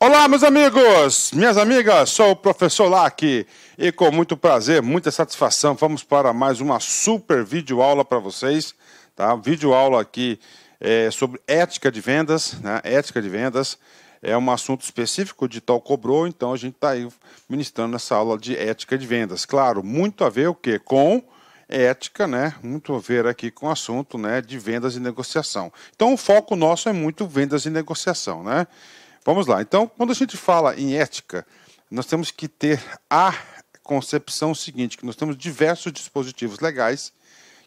Olá, meus amigos, minhas amigas, sou o professor Lac e com muito prazer, muita satisfação, vamos para mais uma super vídeo aula para vocês, tá? Vídeo aula aqui é, sobre ética de vendas, né? Ética de vendas é um assunto específico, de tal cobrou, então a gente está aí ministrando essa aula de ética de vendas. Claro, muito a ver o que com ética, né? Muito a ver aqui com o assunto, né? De vendas e negociação. Então, o foco nosso é muito vendas e negociação, né? Vamos lá. Então, quando a gente fala em ética, nós temos que ter a concepção seguinte, que nós temos diversos dispositivos legais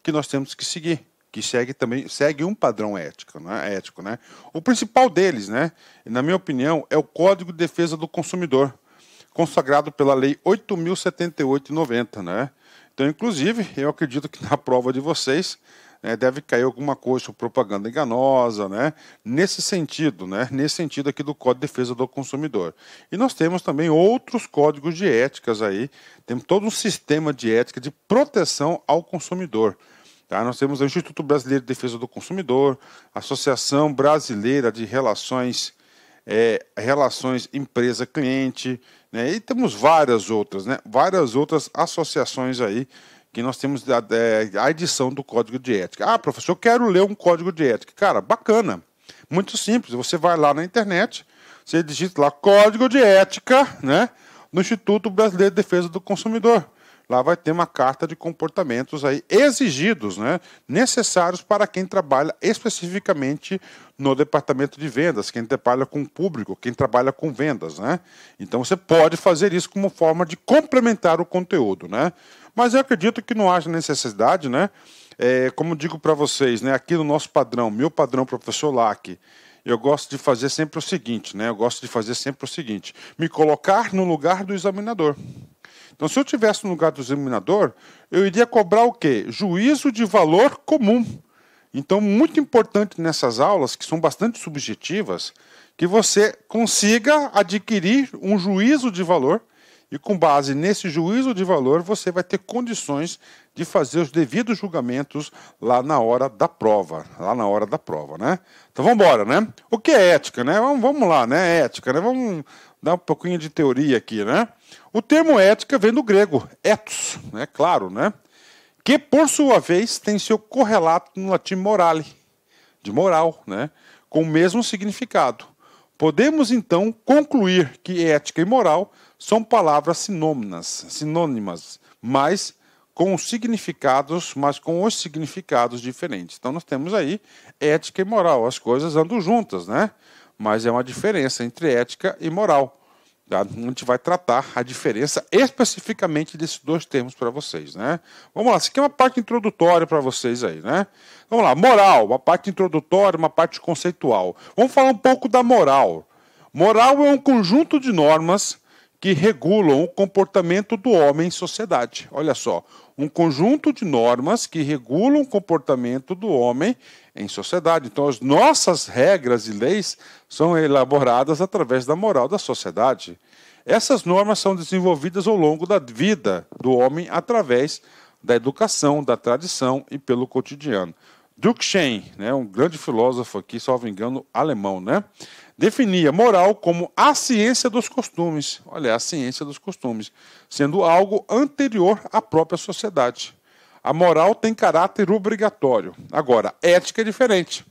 que nós temos que seguir, que segue também segue um padrão ético, né? Ético, né? O principal deles, né? Na minha opinião, é o Código de Defesa do Consumidor, consagrado pela Lei 8.078 90, né? Então, inclusive, eu acredito que na prova de vocês né, deve cair alguma coisa sobre propaganda enganosa, né? Nesse sentido, né? Nesse sentido aqui do Código de Defesa do Consumidor. E nós temos também outros códigos de éticas aí. Temos todo um sistema de ética de proteção ao consumidor. Tá? Nós temos o Instituto Brasileiro de Defesa do Consumidor, a Associação Brasileira de Relações é, relações empresa-cliente, né? e temos várias outras, né? várias outras associações aí que nós temos a, é, a edição do código de ética. Ah, professor, eu quero ler um código de ética. Cara, bacana. Muito simples. Você vai lá na internet, você digita lá código de ética, né? No Instituto Brasileiro de Defesa do Consumidor lá vai ter uma carta de comportamentos aí exigidos, né, necessários para quem trabalha especificamente no departamento de vendas, quem trabalha com público, quem trabalha com vendas, né? Então você pode fazer isso como forma de complementar o conteúdo, né? Mas eu acredito que não haja necessidade, né? É, como digo para vocês, né, aqui no nosso padrão, meu padrão professor LAC, eu gosto de fazer sempre o seguinte, né? Eu gosto de fazer sempre o seguinte: me colocar no lugar do examinador. Então, se eu tivesse no lugar do examinador, eu iria cobrar o quê? Juízo de valor comum. Então, muito importante nessas aulas, que são bastante subjetivas, que você consiga adquirir um juízo de valor e com base nesse juízo de valor, você vai ter condições de fazer os devidos julgamentos lá na hora da prova, lá na hora da prova, né? Então vamos embora, né? O que é ética, né? Vamos, vamos lá, né? É ética, né? Vamos dar um pouquinho de teoria aqui, né? O termo ética vem do grego ethos, né? Claro, né? Que por sua vez tem seu correlato no latim morale, de moral, né? Com o mesmo significado. Podemos então concluir que ética e moral são palavras sinônimas, sinônimas, mas com significados, mas com os significados diferentes. Então nós temos aí ética e moral, as coisas andam juntas, né? Mas é uma diferença entre ética e moral. A gente vai tratar a diferença especificamente desses dois termos para vocês, né? Vamos lá, isso aqui é uma parte introdutória para vocês aí, né? Vamos lá, moral, uma parte introdutória, uma parte conceitual. Vamos falar um pouco da moral. Moral é um conjunto de normas que regulam o comportamento do homem em sociedade. Olha só, um conjunto de normas que regulam o comportamento do homem em sociedade. Então, as nossas regras e leis são elaboradas através da moral da sociedade. Essas normas são desenvolvidas ao longo da vida do homem através da educação, da tradição e pelo cotidiano. Duke Shen, né, um grande filósofo aqui, salvo engano, alemão, né? definia moral como a ciência dos costumes. Olha, a ciência dos costumes, sendo algo anterior à própria sociedade. A moral tem caráter obrigatório. Agora, ética é diferente.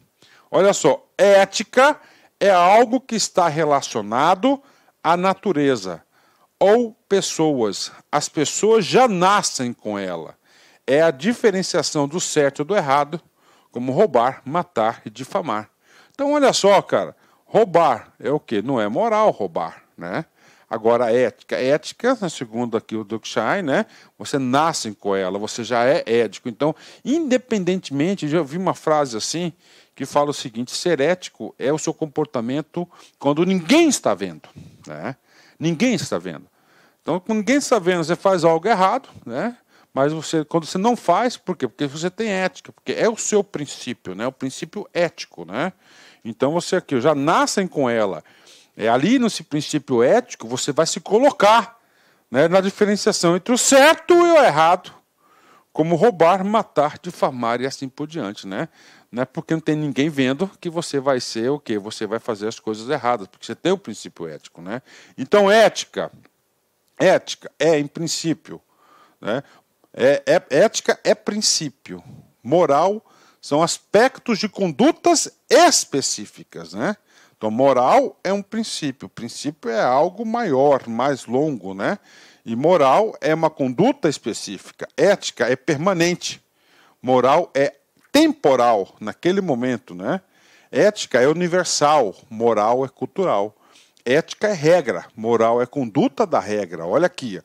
Olha só, ética é algo que está relacionado à natureza ou pessoas. As pessoas já nascem com ela. É a diferenciação do certo e do errado, como roubar, matar e difamar. Então, olha só, cara, Roubar é o que? Não é moral roubar, né? Agora, a ética. ética, né, segundo aqui o Dukshay, né? Você nasce com ela, você já é ético. Então, independentemente, já vi uma frase assim que fala o seguinte: ser ético é o seu comportamento quando ninguém está vendo, né? Ninguém está vendo. Então, quando ninguém está vendo, você faz algo errado, né? Mas você, quando você não faz, por quê? Porque você tem ética, porque é o seu princípio, né? O princípio ético, né? Então você aqui já nascem com ela. É ali nesse princípio ético você vai se colocar né, na diferenciação entre o certo e o errado, como roubar, matar, difamar e assim por diante, né? Não é porque não tem ninguém vendo que você vai ser o que você vai fazer as coisas erradas, porque você tem o princípio ético, né? Então ética, ética é em princípio, né? É, é, ética é princípio, moral são aspectos de condutas específicas, né? Então, moral é um princípio. O princípio é algo maior, mais longo, né? E moral é uma conduta específica. Ética é permanente. Moral é temporal, naquele momento, né? Ética é universal, moral é cultural. Ética é regra, moral é conduta da regra. Olha aqui,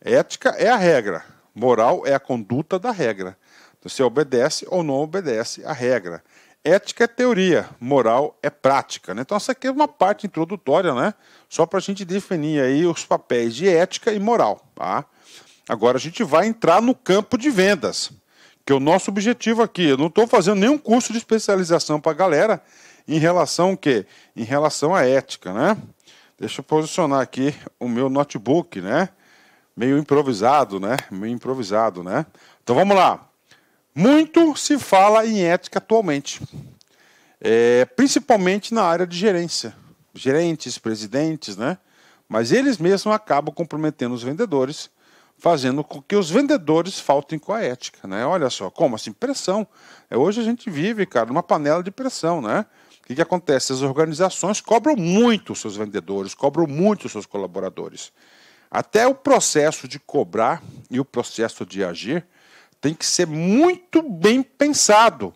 ética é a regra, moral é a conduta da regra. Você obedece ou não obedece a regra. Ética é teoria, moral é prática. Né? Então, essa aqui é uma parte introdutória, né? Só para a gente definir aí os papéis de ética e moral. Tá? Agora a gente vai entrar no campo de vendas, que é o nosso objetivo aqui. Eu não estou fazendo nenhum curso de especialização para a galera em relação ao quê? Em relação à ética, né? Deixa eu posicionar aqui o meu notebook, né? Meio improvisado, né? Meio improvisado, né? Então vamos lá. Muito se fala em ética atualmente, é, principalmente na área de gerência. Gerentes, presidentes, né? Mas eles mesmos acabam comprometendo os vendedores, fazendo com que os vendedores faltem com a ética, né? Olha só, como assim? Pressão. É, hoje a gente vive, cara, numa panela de pressão, né? O que, que acontece? As organizações cobram muito os seus vendedores, cobram muito os seus colaboradores. Até o processo de cobrar e o processo de agir tem que ser muito bem pensado.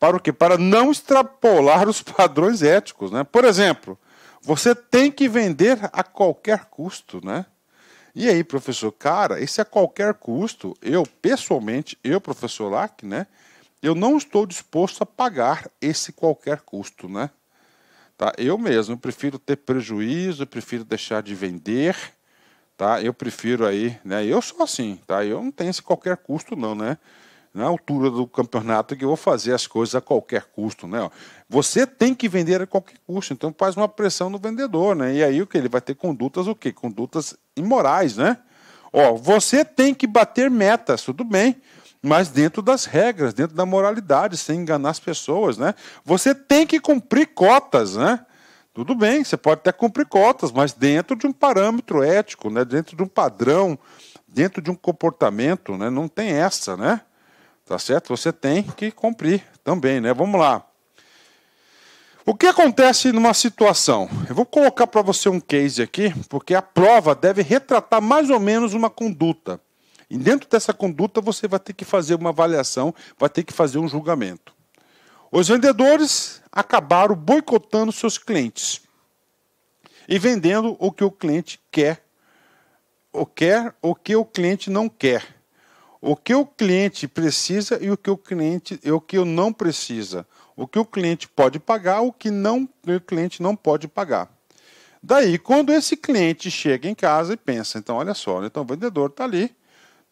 Para o quê? Para não extrapolar os padrões éticos. Né? Por exemplo, você tem que vender a qualquer custo, né? E aí, professor, cara, esse a qualquer custo, eu pessoalmente, eu, professor Lack, né? Eu não estou disposto a pagar esse qualquer custo, né? Tá? Eu mesmo eu prefiro ter prejuízo, eu prefiro deixar de vender, tá? Eu prefiro aí, né? Eu sou assim, tá? Eu não tenho esse qualquer custo não, né? Na altura do campeonato que eu vou fazer as coisas a qualquer custo, né? Você tem que vender a qualquer custo, então faz uma pressão no vendedor, né? E aí o que ele vai ter condutas o quê? Condutas imorais, né? Ó, você tem que bater metas, tudo bem, mas dentro das regras, dentro da moralidade, sem enganar as pessoas, né? Você tem que cumprir cotas, né? Tudo bem, você pode até cumprir cotas, mas dentro de um parâmetro ético, né? dentro de um padrão, dentro de um comportamento, né? não tem essa, né? Tá certo? Você tem que cumprir também, né? Vamos lá. O que acontece numa situação? Eu vou colocar para você um case aqui, porque a prova deve retratar mais ou menos uma conduta. E dentro dessa conduta você vai ter que fazer uma avaliação, vai ter que fazer um julgamento. Os vendedores acabaram boicotando seus clientes e vendendo o que o cliente quer, o quer, o que o cliente não quer, o que o cliente precisa e o que o cliente, o que eu não precisa, o que o cliente pode pagar, o que não o cliente não pode pagar. Daí, quando esse cliente chega em casa e pensa, então olha só, né, então o vendedor está ali,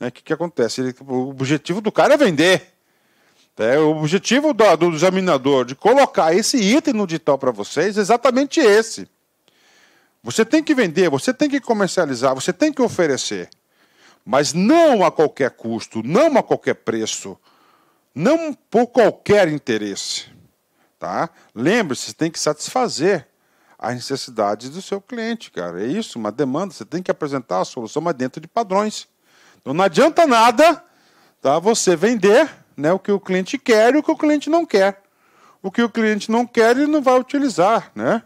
né? O que, que acontece? Ele, o objetivo do cara é vender. É, o objetivo do, do examinador de colocar esse item no digital para vocês é exatamente esse. Você tem que vender, você tem que comercializar, você tem que oferecer. Mas não a qualquer custo, não a qualquer preço, não por qualquer interesse. Tá? Lembre-se, tem que satisfazer as necessidades do seu cliente, cara. É isso, uma demanda. Você tem que apresentar a solução, mas dentro de padrões. Então não adianta nada tá, você vender né? O que o cliente quer e o que o cliente não quer. O que o cliente não quer, ele não vai utilizar, né?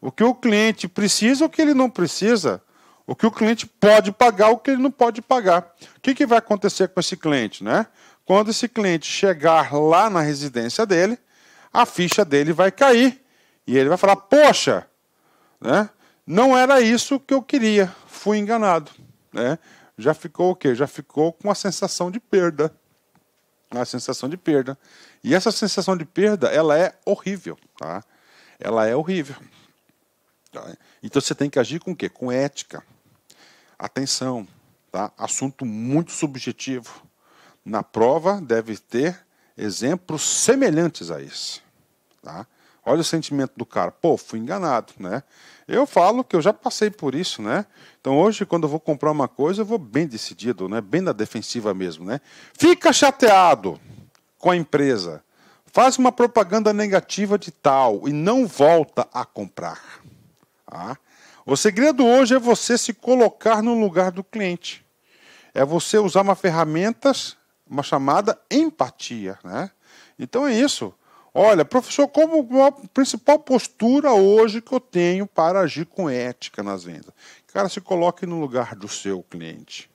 O que o cliente precisa, o que ele não precisa. O que o cliente pode pagar, o que ele não pode pagar. O que, que vai acontecer com esse cliente, né? Quando esse cliente chegar lá na residência dele, a ficha dele vai cair e ele vai falar: Poxa, né? não era isso que eu queria, fui enganado. Né? Já ficou o quê? Já ficou com a sensação de perda a sensação de perda. E essa sensação de perda, ela é horrível, tá? Ela é horrível. Tá? Então você tem que agir com o quê? Com ética. Atenção, tá? Assunto muito subjetivo. Na prova deve ter exemplos semelhantes a esse, tá? Olha o sentimento do cara. Pô, fui enganado, né? Eu falo que eu já passei por isso, né? Então hoje, quando eu vou comprar uma coisa, eu vou bem decidido, né? Bem na defensiva mesmo, né? Fica chateado com a empresa. Faz uma propaganda negativa de tal e não volta a comprar. Tá? O segredo hoje é você se colocar no lugar do cliente. É você usar uma ferramentas, uma chamada empatia, né? Então é isso. Olha, professor, como a principal postura hoje que eu tenho para agir com ética nas vendas? Cara, se coloque no lugar do seu cliente.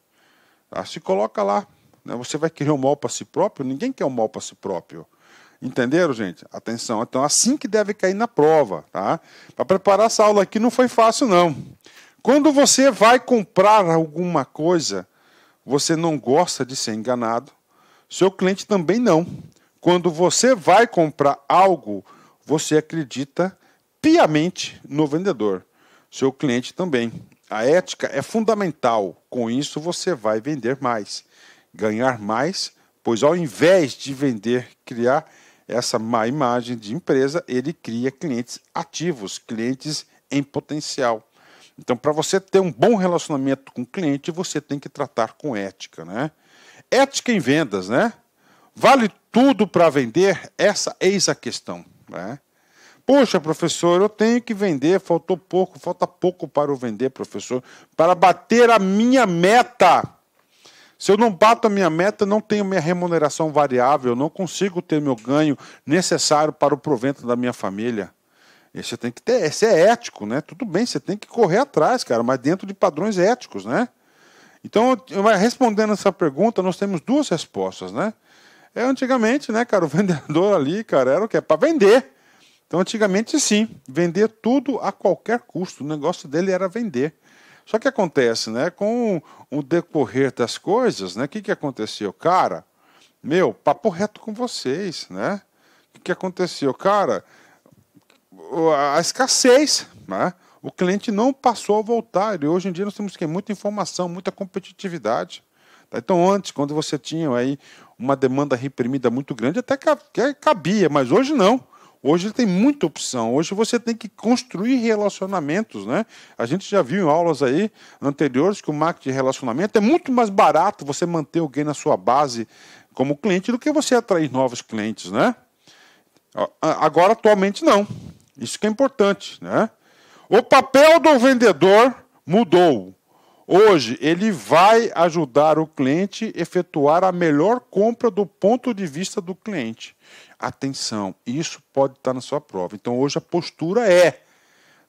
Tá? Se coloca lá. Né? Você vai querer o um mal para si próprio? Ninguém quer o um mal para si próprio. Entenderam, gente? Atenção. Então, assim que deve cair na prova, tá? Para preparar essa aula aqui não foi fácil, não. Quando você vai comprar alguma coisa, você não gosta de ser enganado. Seu cliente também não. Quando você vai comprar algo, você acredita piamente no vendedor, seu cliente também. A ética é fundamental. Com isso, você vai vender mais, ganhar mais, pois ao invés de vender, criar essa má imagem de empresa, ele cria clientes ativos, clientes em potencial. Então, para você ter um bom relacionamento com o cliente, você tem que tratar com ética, né? Ética em vendas, né? Vale tudo para vender? Essa eis a questão. Né? Poxa, professor, eu tenho que vender, faltou pouco, falta pouco para eu vender, professor, para bater a minha meta. Se eu não bato a minha meta, não tenho minha remuneração variável, não consigo ter meu ganho necessário para o provento da minha família. Você tem que ter, isso é ético, né? Tudo bem, você tem que correr atrás, cara, mas dentro de padrões éticos, né? Então, respondendo essa pergunta, nós temos duas respostas, né? É, antigamente, né, cara, o vendedor ali, cara, era o quê? Para vender. Então, antigamente, sim, vender tudo a qualquer custo. O negócio dele era vender. Só que acontece, né, com o decorrer das coisas, né, o que, que aconteceu? Cara, meu, papo reto com vocês, né? O que, que aconteceu? Cara, a escassez, né? O cliente não passou a voltar. E hoje em dia nós temos que muita informação, muita competitividade. Então, antes, quando você tinha aí uma demanda reprimida muito grande, até cabia, mas hoje não. Hoje tem muita opção. Hoje você tem que construir relacionamentos, né? A gente já viu em aulas aí anteriores que o marketing de relacionamento é muito mais barato você manter alguém na sua base como cliente do que você atrair novos clientes, né? Agora atualmente não. Isso que é importante, né? O papel do vendedor mudou. Hoje, ele vai ajudar o cliente a efetuar a melhor compra do ponto de vista do cliente. Atenção, isso pode estar na sua prova. Então, hoje a postura é,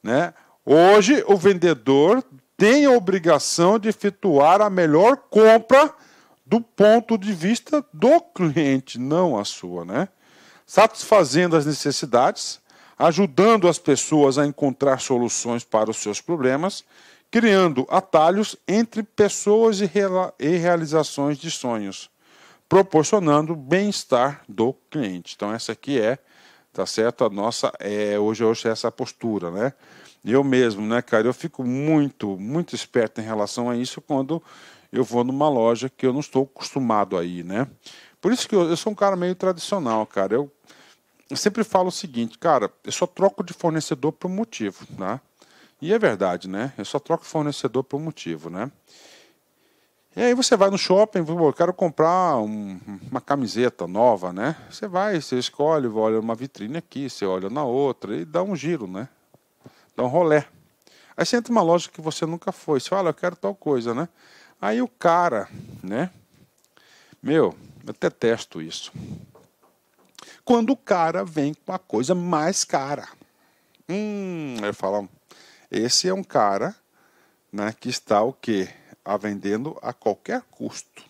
né? Hoje o vendedor tem a obrigação de efetuar a melhor compra do ponto de vista do cliente, não a sua, né? Satisfazendo as necessidades, ajudando as pessoas a encontrar soluções para os seus problemas criando atalhos entre pessoas e, e realizações de sonhos, proporcionando bem-estar do cliente. Então essa aqui é, tá certo? A nossa é hoje hoje é essa postura, né? Eu mesmo, né, cara, eu fico muito, muito esperto em relação a isso quando eu vou numa loja que eu não estou acostumado aí, né? Por isso que eu, eu sou um cara meio tradicional, cara. Eu, eu sempre falo o seguinte, cara, eu só troco de fornecedor por um motivo, tá? Né? E é verdade, né? Eu só troco fornecedor por um motivo, né? E aí você vai no shopping, eu quero comprar um, uma camiseta nova, né? Você vai, você escolhe, olha uma vitrine aqui, você olha na outra e dá um giro, né? Dá um rolé. Aí você entra numa loja que você nunca foi, você fala, ah, eu quero tal coisa, né? Aí o cara, né? Meu, eu detesto isso. Quando o cara vem com a coisa mais cara. Hum, eu falo, esse é um cara né, que está o quê? A vendendo a qualquer custo.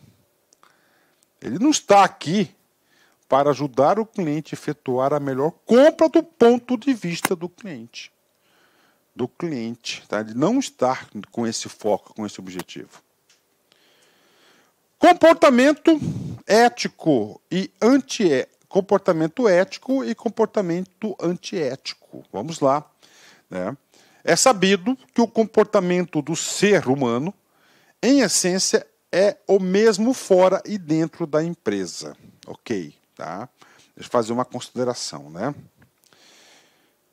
Ele não está aqui para ajudar o cliente a efetuar a melhor compra do ponto de vista do cliente. Do cliente, tá? Ele não está com esse foco, com esse objetivo. Comportamento ético e anti comportamento ético e comportamento antiético. Vamos lá, né? É sabido que o comportamento do ser humano, em essência, é o mesmo fora e dentro da empresa. Ok, tá? Deixa eu fazer uma consideração, né?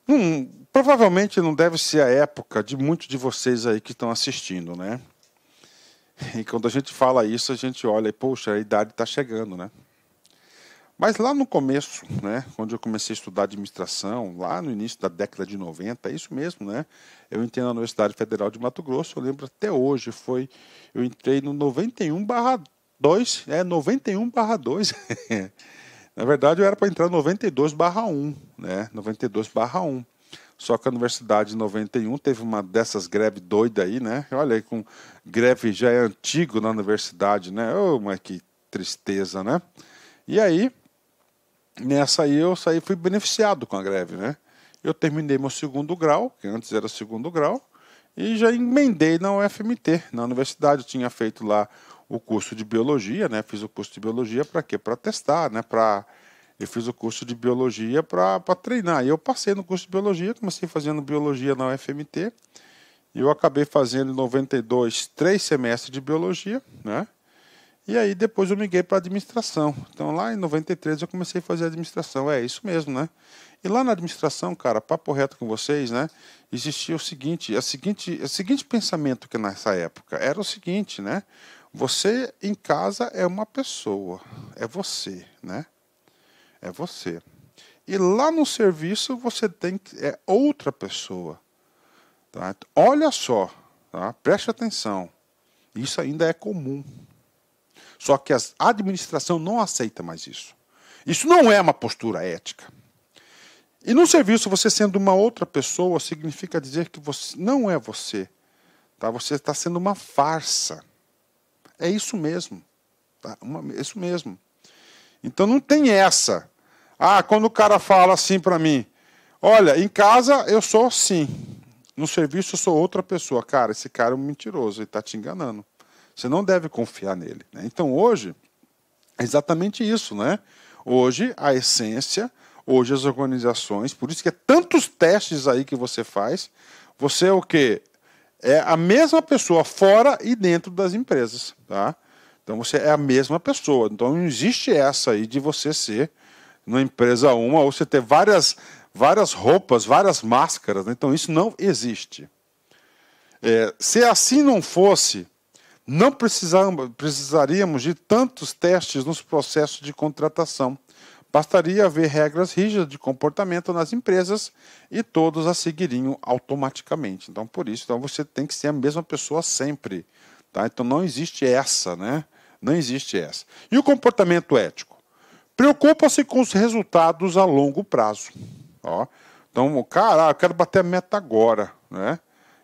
Hum, provavelmente não deve ser a época de muitos de vocês aí que estão assistindo, né? E quando a gente fala isso, a gente olha e, poxa, a idade está chegando, né? Mas lá no começo, né, quando eu comecei a estudar administração, lá no início da década de 90, é isso mesmo, né? Eu entrei na Universidade Federal de Mato Grosso, eu lembro até hoje, foi eu entrei no 91 barra 2, é 91 barra 2. na verdade, eu era para entrar no 92 barra 1, né? 92 barra 1. Só que a universidade em 91 teve uma dessas greves doida aí, né? Olha aí, com greve já é antigo na universidade, né? Ô, oh, mas que tristeza, né? E aí, nessa aí eu saí, fui beneficiado com a greve, né? Eu terminei meu segundo grau, que antes era segundo grau, e já emendei na UFMT, na universidade. Eu tinha feito lá o curso de biologia, né? Fiz o curso de biologia para quê? Para testar, né? Para eu fiz o curso de biologia para treinar. E eu passei no curso de biologia, comecei fazendo biologia na UFMT. E eu acabei fazendo em 92 três semestres de biologia, né? E aí depois eu liguei para administração. Então lá em 93 eu comecei a fazer administração. É isso mesmo, né? E lá na administração, cara, papo reto com vocês, né? Existia o seguinte, a seguinte, o seguinte pensamento que nessa época era o seguinte, né? Você em casa é uma pessoa, é você, né? É você. E lá no serviço você tem que é outra pessoa. Tá? Olha só, tá? Preste atenção. Isso ainda é comum, só que a administração não aceita mais isso. Isso não é uma postura ética. E no serviço, você sendo uma outra pessoa significa dizer que você não é você. Tá? Você está sendo uma farsa. É isso mesmo. Tá? Uma, é isso mesmo. Então não tem essa. Ah, quando o cara fala assim para mim, olha, em casa eu sou sim, no serviço eu sou outra pessoa. Cara, esse cara é um mentiroso, ele está te enganando. Você não deve confiar nele. Né? Então hoje é exatamente isso, né? Hoje a essência, hoje as organizações, por isso que é tantos testes aí que você faz. Você é o quê? É a mesma pessoa fora e dentro das empresas, tá? Então você é a mesma pessoa. Então não existe essa aí de você ser numa empresa uma ou você ter várias várias roupas, várias máscaras. Né? Então isso não existe. É, se assim não fosse, não precisaríamos de tantos testes nos processos de contratação. Bastaria haver regras rígidas de comportamento nas empresas e todos as seguiriam automaticamente. Então, por isso, então, você tem que ser a mesma pessoa sempre. Tá? Então, não existe essa, né? Não existe essa. E o comportamento ético? Preocupa-se com os resultados a longo prazo. Ó, então, cara, eu quero bater a meta agora, né?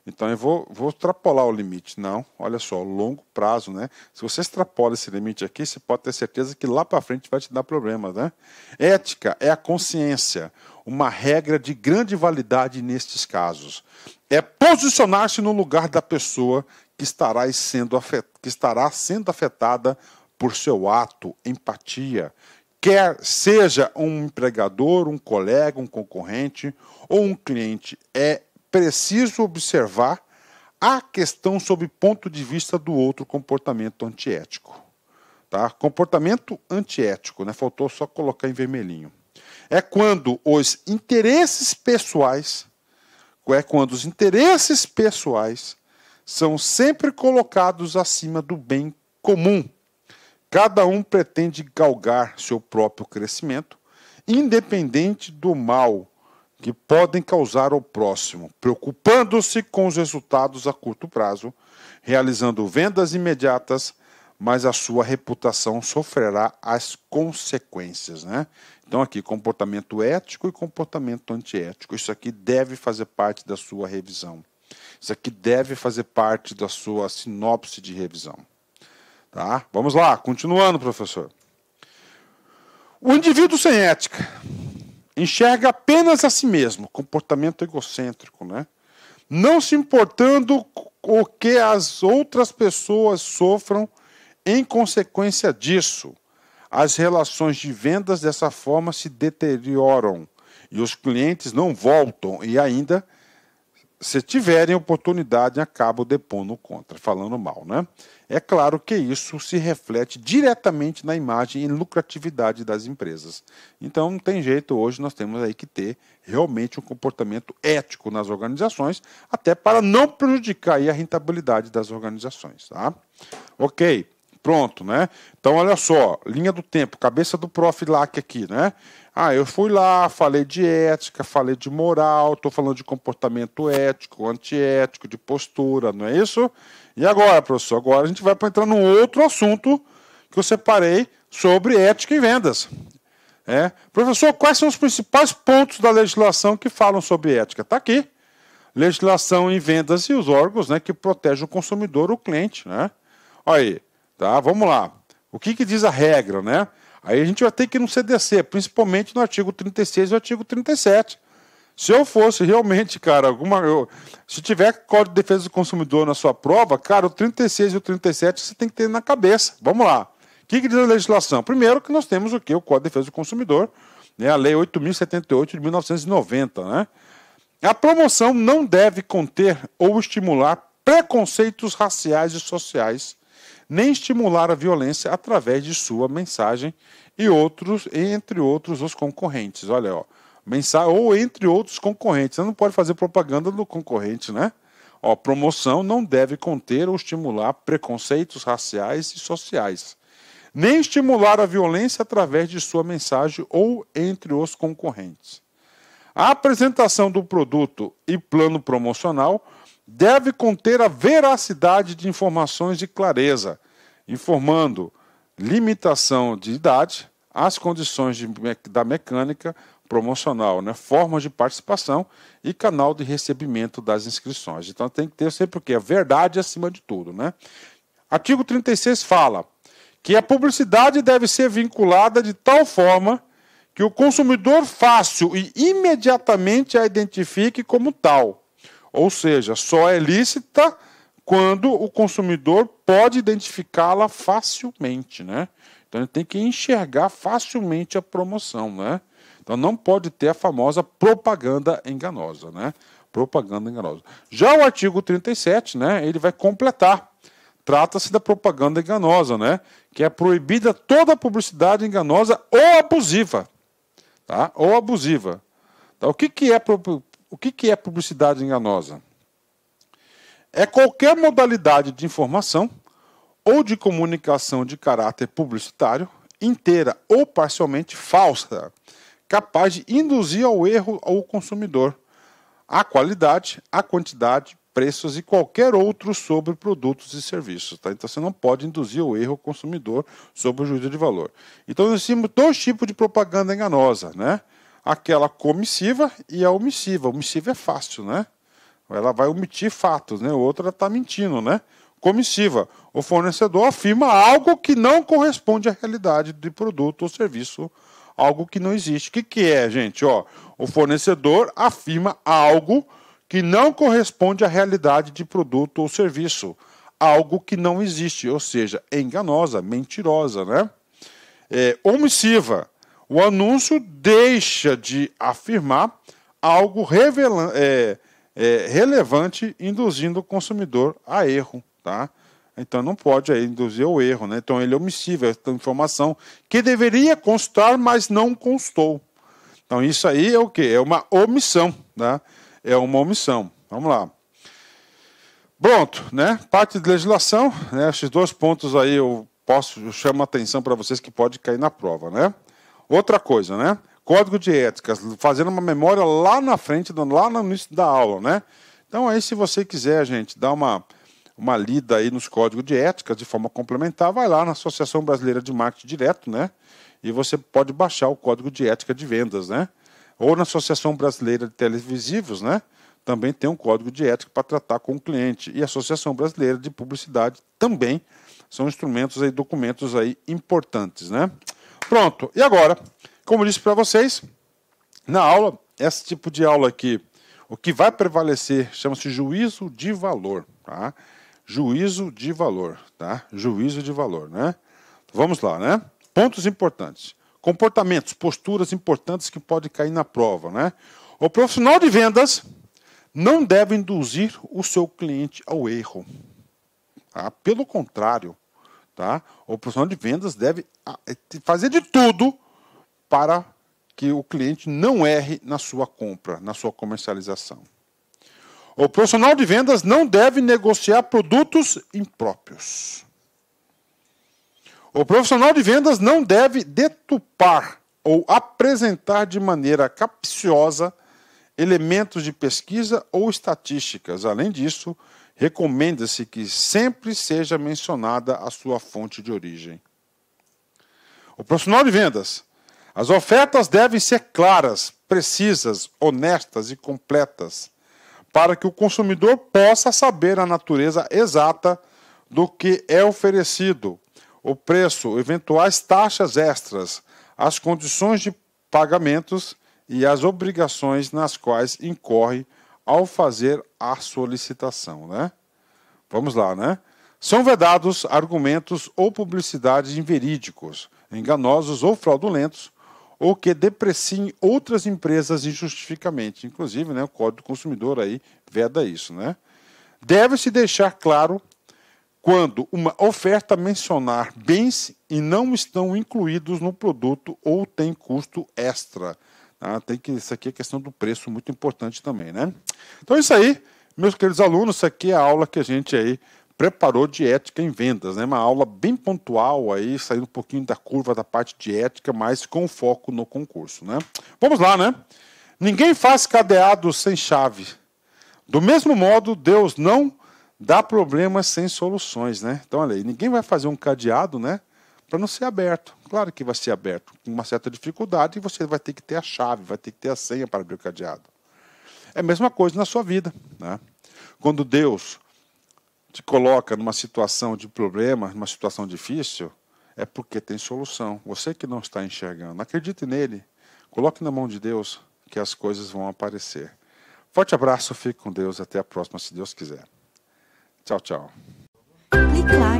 Então eu vou, vou extrapolar o limite. Não, olha só, longo prazo, né? Se você extrapola esse limite aqui, você pode ter certeza que lá para frente vai te dar problemas, né? Ética é a consciência, uma regra de grande validade nestes casos. É posicionar-se no lugar da pessoa que estará sendo, afet... que estará sendo afetada por seu ato, empatia, quer seja um empregador, um colega, um concorrente ou um cliente, é preciso observar a questão sob ponto de vista do outro comportamento antiético. Tá? Comportamento antiético, né? faltou só colocar em vermelhinho. É quando os interesses pessoais, é quando os interesses pessoais são sempre colocados acima do bem comum. Cada um pretende galgar seu próprio crescimento, independente do mal que podem causar ao próximo, preocupando-se com os resultados a curto prazo, realizando vendas imediatas, mas a sua reputação sofrerá as consequências, né? Então aqui comportamento ético e comportamento antiético. Isso aqui deve fazer parte da sua revisão. Isso aqui deve fazer parte da sua sinopse de revisão. Tá? Vamos lá, continuando, professor. O indivíduo sem ética enxerga apenas a si mesmo, comportamento egocêntrico, né? Não se importando o que as outras pessoas sofram em consequência disso. As relações de vendas dessa forma se deterioram e os clientes não voltam e ainda se tiverem oportunidade, acabo depondo contra, falando mal, né? É claro que isso se reflete diretamente na imagem e lucratividade das empresas. Então, não tem jeito, hoje nós temos aí que ter realmente um comportamento ético nas organizações, até para não prejudicar a rentabilidade das organizações, tá? OK. Pronto, né? Então, olha só, linha do tempo, cabeça do prof LAC aqui, né? Ah, eu fui lá, falei de ética, falei de moral, estou falando de comportamento ético, antiético, de postura, não é isso? E agora, professor? Agora a gente vai para entrar num outro assunto que eu separei sobre ética em vendas. É. Professor, quais são os principais pontos da legislação que falam sobre ética? Está aqui. Legislação em vendas e os órgãos né, que protegem o consumidor, o cliente. Né? Olha aí Tá? Vamos lá. O que, que diz a regra, né? Aí a gente vai ter que ir no CDC, principalmente no artigo 36 e no artigo 37. Se eu fosse realmente, cara, alguma. Eu, se tiver Código de Defesa do Consumidor na sua prova, cara, o 36 e o 37 você tem que ter na cabeça. Vamos lá. O que, que diz a legislação? Primeiro, que nós temos o que? O Código de Defesa do Consumidor, né? a Lei 8.078 de 1990, né? A promoção não deve conter ou estimular preconceitos raciais e sociais nem estimular a violência através de sua mensagem e outros, entre outros, os concorrentes. Olha, ó, mensagem, ou entre outros concorrentes. Você não pode fazer propaganda do concorrente, né? Ó, promoção não deve conter ou estimular preconceitos raciais e sociais, nem estimular a violência através de sua mensagem ou entre os concorrentes. A apresentação do produto e plano promocional deve conter a veracidade de informações de clareza, informando limitação de idade, as condições de, da mecânica promocional, né, formas de participação e canal de recebimento das inscrições. Então tem que ter sempre o quê? A verdade acima de tudo, né? Artigo 36 fala que a publicidade deve ser vinculada de tal forma que o consumidor fácil e imediatamente a identifique como tal ou seja, só é lícita quando o consumidor pode identificá-la facilmente, né? Então ele tem que enxergar facilmente a promoção, né? Então não pode ter a famosa propaganda enganosa, né? Propaganda enganosa. Já o artigo 37, né, ele vai completar. Trata-se da propaganda enganosa, né? Que é proibida toda publicidade enganosa ou abusiva, tá? Ou abusiva. Tá? O que, que é pro o que, que é publicidade enganosa? É qualquer modalidade de informação ou de comunicação de caráter publicitário, inteira ou parcialmente falsa, capaz de induzir ao erro ao consumidor, a qualidade, a quantidade, preços e qualquer outro sobre produtos e serviços. Tá? Então você não pode induzir o erro ao consumidor sobre o juízo de valor. Então nós temos dois tipos de propaganda enganosa, né? aquela comissiva e a omissiva. Omissiva é fácil, né? Ela vai omitir fatos, né? Outra está mentindo, né? Comissiva. O fornecedor afirma algo que não corresponde à realidade de produto ou serviço, algo que não existe. O que, que é, gente? Ó, o fornecedor afirma algo que não corresponde à realidade de produto ou serviço, algo que não existe, ou seja, enganosa, mentirosa, né? É, omissiva o anúncio deixa de afirmar algo revela, é, é, relevante, induzindo o consumidor a erro. Tá? Então não pode aí, induzir o erro. Né? Então ele é omissivo, essa é informação que deveria constar, mas não constou. Então isso aí é o que? É uma omissão. Tá? É uma omissão. Vamos lá. Pronto, né? Parte de legislação, né? Esses dois pontos aí eu posso, chamar chamo a atenção para vocês que pode cair na prova, né? Outra coisa, né? Código de éticas, fazendo uma memória lá na frente, lá no início da aula, né? Então aí, se você quiser, gente, dar uma, uma lida aí nos códigos de éticas de forma complementar, vai lá na Associação Brasileira de Marketing Direto, né? E você pode baixar o código de ética de vendas, né? Ou na Associação Brasileira de Televisivos, né? Também tem um código de ética para tratar com o cliente. E a Associação Brasileira de Publicidade também são instrumentos aí, documentos aí importantes, né? Pronto. E agora, como eu disse para vocês, na aula, esse tipo de aula aqui, o que vai prevalecer chama-se juízo de valor, tá? Juízo de valor, tá? Juízo de valor, né? Vamos lá, né? Pontos importantes. Comportamentos, posturas importantes que podem cair na prova, né? O profissional de vendas não deve induzir o seu cliente ao erro. Tá? Pelo contrário, tá? O profissional de vendas deve fazer de tudo para que o cliente não erre na sua compra, na sua comercialização. O profissional de vendas não deve negociar produtos impróprios. O profissional de vendas não deve detupar ou apresentar de maneira capciosa elementos de pesquisa ou estatísticas. Além disso, recomenda-se que sempre seja mencionada a sua fonte de origem. O profissional de vendas. As ofertas devem ser claras, precisas, honestas e completas, para que o consumidor possa saber a natureza exata do que é oferecido, o preço, eventuais taxas extras, as condições de pagamentos e as obrigações nas quais incorre ao fazer a solicitação, né? Vamos lá, né? São vedados argumentos ou publicidades inverídicos enganosos ou fraudulentos ou que depreciem outras empresas injustificamente. Inclusive, né, o Código do Consumidor aí veda isso. Né? Deve-se deixar claro quando uma oferta mencionar bens e não estão incluídos no produto ou tem custo extra. Ah, tem que isso aqui é questão do preço muito importante também, né? Então é isso aí, meus queridos alunos, isso aqui é a aula que a gente aí preparou de ética em vendas, né? Uma aula bem pontual aí, saindo um pouquinho da curva da parte de ética, mas com foco no concurso, né? Vamos lá, né? Ninguém faz cadeado sem chave. Do mesmo modo, Deus não dá problemas sem soluções, né? Então, olha aí, ninguém vai fazer um cadeado, né? Para não ser aberto. Claro que vai ser aberto, com uma certa dificuldade, e você vai ter que ter a chave, vai ter que ter a senha para abrir o cadeado. É a mesma coisa na sua vida, né? Quando Deus te coloca numa situação de problema, numa situação difícil, é porque tem solução. Você que não está enxergando, acredite nele. Coloque na mão de Deus que as coisas vão aparecer. Forte abraço, fique com Deus, até a próxima, se Deus quiser. Tchau, tchau. Clique lá.